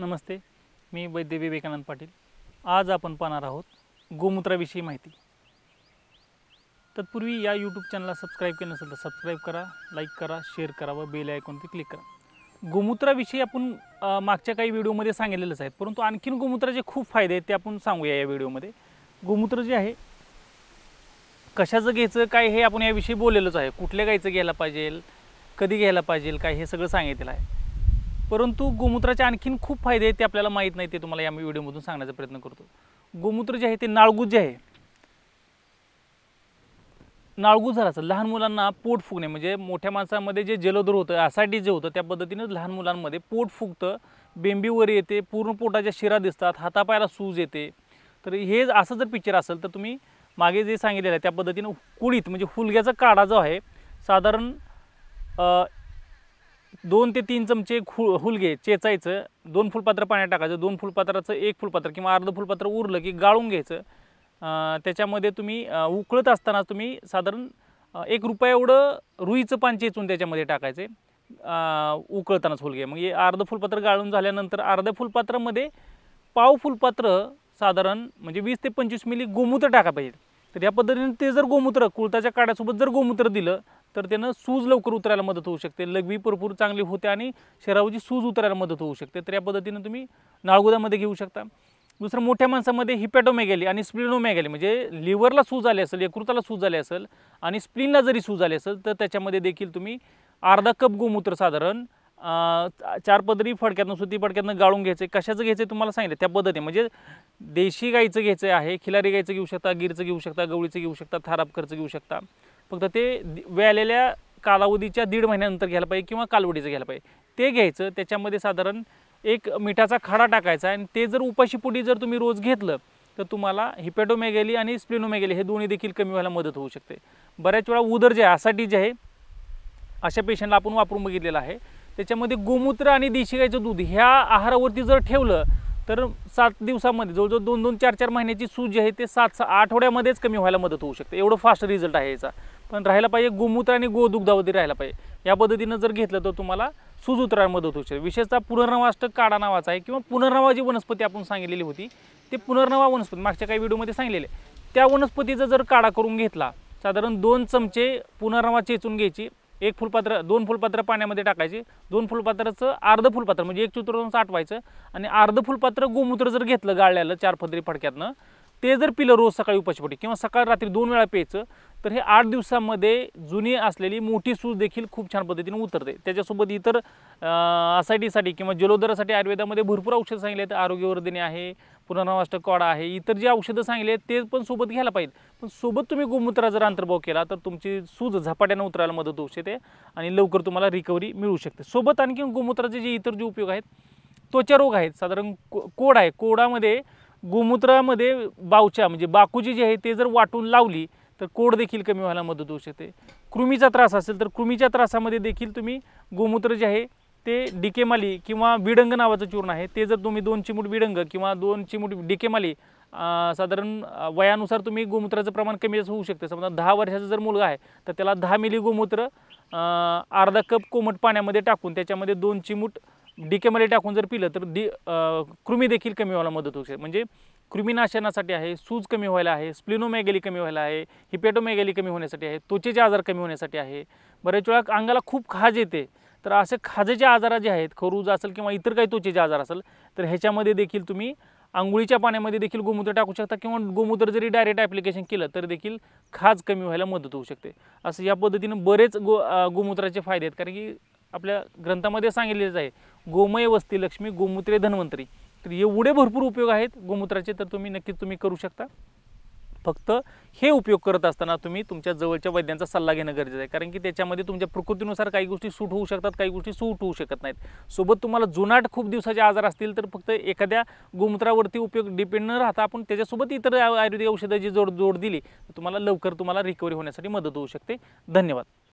नमस्ते मी वैद्य विवेकानंद पाटील आज आपण पाहणार आहोत गोमूत्राविषयी माहिती तत्पूर्वी या यूट्यूब चॅनलला सबस्क्राईब केलं नसेल तर सबस्क्राईब करा लाईक करा शेअर करा व बेल आयकॉनवरती क्लिक करा गोमूत्राविषयी आपण मागच्या काही व्हिडिओमध्ये सांगितलेलंच आहे परंतु आणखीन गोमूत्राचे खूप फायदे आहेत ते आपण सांगूया या व्हिडिओमध्ये गोमूत्र जे आहे कशाचं घ्यायचं काय हे आपण याविषयी बोललेलंच आहे कुठल्या गायचं घ्यायला पाहिजे कधी घ्यायला पाहिजे काय हे सगळं सांगितलेलं आहे परंतु गोमूत्राचे आणखीन खूप फायदे आहेत ते आपल्याला माहीत नाही ते तुम्हाला या व्हिडिओमधून सांगण्याचा प्रयत्न करतो गोमूत्र जे आहे ते नाळगूज जे आहे नाळगू झाला लहान मुलांना पोट फुगणे म्हणजे मोठ्या माणसामध्ये जे जलोदर होतं आसाठी जे होतं त्या पद्धतीनं लहान मुलांमध्ये पोट फुगतं बेंबीवर येते पूर्ण पोटाच्या शिरा दिसतात हातापायाला सूज येते तर हे असं जर पिक्चर असेल तर तुम्ही मागे जे सांगितलेलं आहे त्या पद्धतीनं कुळीत म्हणजे हुलग्याचा काढा जो आहे साधारण दोन ते तीन चमचे खु हुलगे चेचायचं दोन फुलपात्र पाण्यात टाकायचं दोन फुलपात्राचं एक फुलपात्र किंवा अर्ध फुलपात्र उरलं की गाळून घ्यायचं त्याच्यामध्ये तुम्ही उकळत असताना तुम्ही साधारण एक रुपया एवढं रुईचं पान चेचून त्याच्यामध्ये टाकायचं उकळतानाच फुलगे मग हे अर्ध फुलपात्र गाळून झाल्यानंतर अर्ध्या फुलपात्रामध्ये पाव फुलपात्र साधारण म्हणजे वीस ते पंचवीस मिली गोमूत्र टाका पाहिजे तर या पद्धतीने ते जर गोमूत्र कुळताच्या काड्यासोबत जर गोमूत्र दिलं तर त्यानं सूज लवकर उतरायला मदत होऊ शकते लघवी भरपूर चांगली होते आणि शरीरावरची सूज उतरायला मदत होऊ शकते तर या पद्धतीनं तुम्ही नाळगुदामध्ये घेऊ शकता दुसरं मोठ्या माणसामध्ये हिपॅटोमेगॅली आणि स्प्लिनोमेगॅली म्हणजे लिव्हरला सूज आली असेल यकृताला सूज आली असेल आणि स्प्लिनला जरी सूज आली असेल तर त्याच्यामध्ये देखील तुम्ही अर्धा कप गोमूत्र साधारण चार पदरी फडक्यातनं सुती फडक्यातनं गाळून घ्यायचं आहे कशाचं घ्यायचं आहे तुम्हाला सांगितलं त्या पद्धती म्हणजे देशी गाईचं घ्यायचं आहे खिलारी गाईचं घेऊ शकता गिरचं घेऊ शकता गवळीचं घेऊ शकता खर्च घेऊ शकता फक्त ते व्यालेल्या कालावधीच्या दीड महिन्यानंतर घ्यायला पाहिजे किंवा कालवडीचं घ्यायला पाहिजे ते घ्यायचं त्याच्यामध्ये साधारण एक मिठाचा खडा टाकायचा आणि ते जर उपाशीपोटी जर तुम्ही रोज घेतलं तर तुम्हाला हिपॅटोमेगेली आणि स्प्लिनोमेगेली हे दोन्ही देखील कमी व्हायला मदत होऊ शकते बऱ्याच वेळा उदर जे आहे आसाठी जे आहे अशा पेशंटला आपण वापरून बघितलेलं आहे त्याच्यामध्ये गोमूत्र आणि देशी गाईचं दूध ह्या आहारावरती जर ठेवलं तर सात दिवसामध्ये जवळजवळ दोन दोन चार चार महिन्याची सूज जी आहे ते सात सहा आठवड्यामध्येच कमी व्हायला मदत होऊ शकते एवढं फास्ट रिझल्ट आहे याचा पण राहायला पाहिजे गोमूत्र आणि गोदुग्धावधी राहायला पाहिजे या पद्धतीनं जर घेतलं तर तुम्हाला सूज उतरायला मदत होऊ शकते विशेषतः पुनर्नवाष्टक काढा नावाचा आहे किंवा पुनर्नवा जी वनस्पती आपण सांगितलेली होती ते पुनर्नवा वनस्पती मागच्या काही व्हिडिओमध्ये सांगलेले त्या वनस्पतीचा जर काढा करून घेतला साधारण दोन चमचे पुनर्नवा चेचून घ्यायची एक फुलपात्र दोन फुलपात्र पाण्यामध्ये टाकायची दोन फुलपात्राचं अर्ध फुलपात्र म्हणजे एक चतुर्थांश आटवायचं आणि अर्ध फुलपात्र गोमूत्र जर घेतलं गाळल्याला चार पदरी फडक्यातनं ते जर पिलं रोज सकाळी उपाशीपोटी किंवा सकाळ रात्री दोन वेळा प्यायचं तर हे आठ दिवसामध्ये जुनी असलेली मोठी सूज देखील खूप छान पद्धतीने उतरते त्याच्यासोबत इतर असायटीसाठी किंवा जलोदरासाठी आयुर्वेदामध्ये भरपूर औषधं सांगितले आहेत आरोग्यवर्धिनी आहे पुनर्नवाष्ट कॉडा आहे इतर जे औषधं सांगितले आहेत ते पण सोबत घ्यायला पाहिजे पण सोबत तुम्ही गोमूत्रा जर अंतर्भाव केला तर तुमची सूज झपाट्यानं उतरायला मदत होऊ शकते आणि लवकर तुम्हाला रिकव्हरी मिळू शकते सोबत आणखी गोमूत्राचे जे इतर जे उपयोग आहेत त्वचा रोग आहेत साधारण को कोड आहे कोडामध्ये गोमूत्रामध्ये बावच्या म्हणजे बाकूची जी आहे ते जर वाटून लावली तर कोड देखील कमी व्हायला मदत होऊ शकते कृमीचा त्रास असेल तर कृमीच्या त्रासामध्ये देखील तुम्ही गोमूत्र जे आहे ते डिकेमाली किंवा विडंग नावाचं चूर्ण आहे ते जर तुम्ही दोन चिमूट विडंग किंवा दोन चिमूट डिकेमाली साधारण वयानुसार तुम्ही गोमूत्राचं प्रमाण कमी होऊ शकते समजा दहा वर्षाचा जर मुलगा आहे तर त्याला दहा मिली गोमूत्र अर्धा कप कोमट पाण्यामध्ये टाकून त्याच्यामध्ये दोन चिमूट डीकेमध्ये टाकून जर पिलं तर डी कृमी देखील कमी व्हायला मदत होऊ शकते म्हणजे कृमीनाशनासाठी आहे सूज कमी व्हायला आहे स्प्लिनोमेगॅली कमी व्हायला आहे हिपेटोमेगली कमी होण्यासाठी आहे त्वचेचे आजार कमी होण्यासाठी आहे बऱ्याच वेळा अंगाला खूप खाज येते तर असे खाजेचे आजार जे आहेत खरूज असेल किंवा इतर काही त्वचेचे आजार असेल तर ह्याच्यामध्ये देखील तुम्ही आंघोळीच्या पाण्यामध्ये देखील गोमूत्र टाकू शकता किंवा गोमूत्र जरी डायरेक्ट ॲप्लिकेशन केलं तर देखील खाज कमी व्हायला मदत होऊ शकते असं या पद्धतीनं बरेच गो गोमूत्राचे फायदे आहेत कारण की आपल्या ग्रंथामध्ये सांगितलेच आहे गोमय वस्ती लक्ष्मी गोमूत्रे धन्वंतरी तर एवढे भरपूर उपयोग आहेत गोमूत्राचे तर तुम्ही नक्कीच तुम्ही करू शकता फक्त हे उपयोग करत असताना तुम्ही तुमच्या जवळच्या वैद्यांचा सल्ला घेणं गरजेचं आहे कारण की त्याच्यामध्ये तुमच्या प्रकृतीनुसार काही गोष्टी सूट होऊ शकतात काही गोष्टी सूट होऊ शकत नाहीत सोबत तुम्हाला जुनाट खूप दिवसाचे आजार असतील तर फक्त एखाद्या गोमूत्रावरती उपयोग डिपेंड न राहता आपण त्याच्यासोबत इतर आयुर्वेदिक औषधाची जोड जोड दिली तर तुम्हाला लवकर तुम्हाला रिकव्हरी होण्यासाठी मदत होऊ शकते धन्यवाद